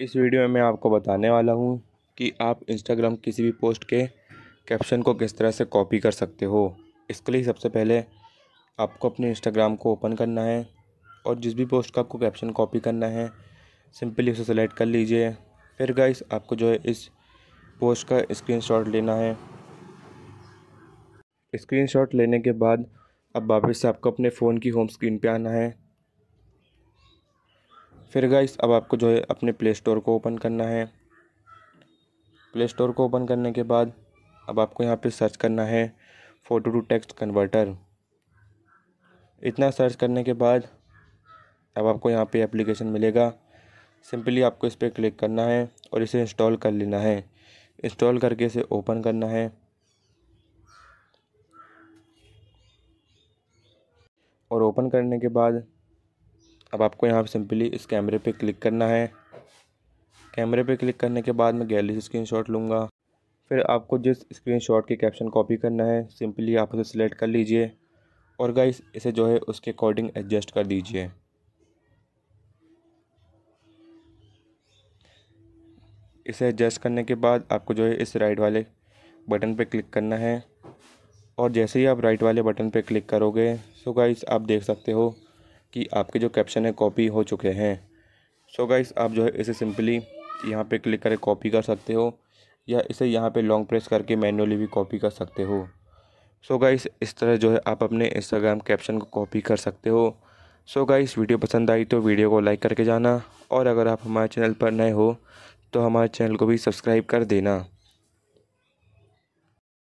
इस वीडियो में मैं आपको बताने वाला हूँ कि आप इंस्टाग्राम किसी भी पोस्ट के कैप्शन को किस तरह से कॉपी कर सकते हो इसके लिए सबसे पहले आपको अपने इंस्टाग्राम को ओपन करना है और जिस भी पोस्ट का आपको कैप्शन कॉपी करना है सिंपली उसे सेलेक्ट कर लीजिए फिर गाइस आपको जो है इस पोस्ट का स्क्रीनशॉट लेना है स्क्रीनशॉट लेने के बाद अब वापस से आपको अपने फ़ोन की होम स्क्रीन पे आना है फिर गाइस अब आपको जो है अपने प्ले स्टोर को ओपन करना है प्ले स्टोर को ओपन करने के बाद अब आपको यहाँ पे सर्च करना है फ़ोटो टू टेक्स्ट कन्वर्टर इतना सर्च करने के बाद अब आपको यहाँ पे एप्लीकेशन मिलेगा सिंपली आपको इस पर क्लिक करना है और इसे इंस्टॉल कर लेना है इंस्टॉल करके इसे ओपन करना है और ओपन करने के बाद अब आपको यहाँ पर सिंपली इस कैमरे पे क्लिक करना है कैमरे पे क्लिक करने के बाद मैं गैलरी से शॉट लूँगा फिर आपको जिस स्क्रीन शॉट के कैप्शन कॉपी करना है सिंपली आप उसे सिलेक्ट कर लीजिए और गाइस इसे जो है उसके अकॉर्डिंग एडजस्ट कर दीजिए इसे एडजस्ट करने के बाद आपको जो है इस राइट वाले बटन पर क्लिक करना है और जैसे ही आप राइट वाले बटन पर क्लिक करोगे सो गाइस आप देख सकते हो कि आपके जो कैप्शन है कॉपी हो चुके हैं सो so गाइस आप जो है इसे सिंपली यहाँ पे क्लिक करके कॉपी कर सकते हो या इसे यहाँ पे लॉन्ग प्रेस करके मैनुअली भी कॉपी कर सकते हो सो so गाइस इस तरह जो है आप अपने इंस्टाग्राम कैप्शन को कॉपी कर सकते हो सो so गाइस वीडियो पसंद आई तो वीडियो को लाइक करके जाना और अगर आप हमारे चैनल पर नए हो तो हमारे चैनल को भी सब्सक्राइब कर देना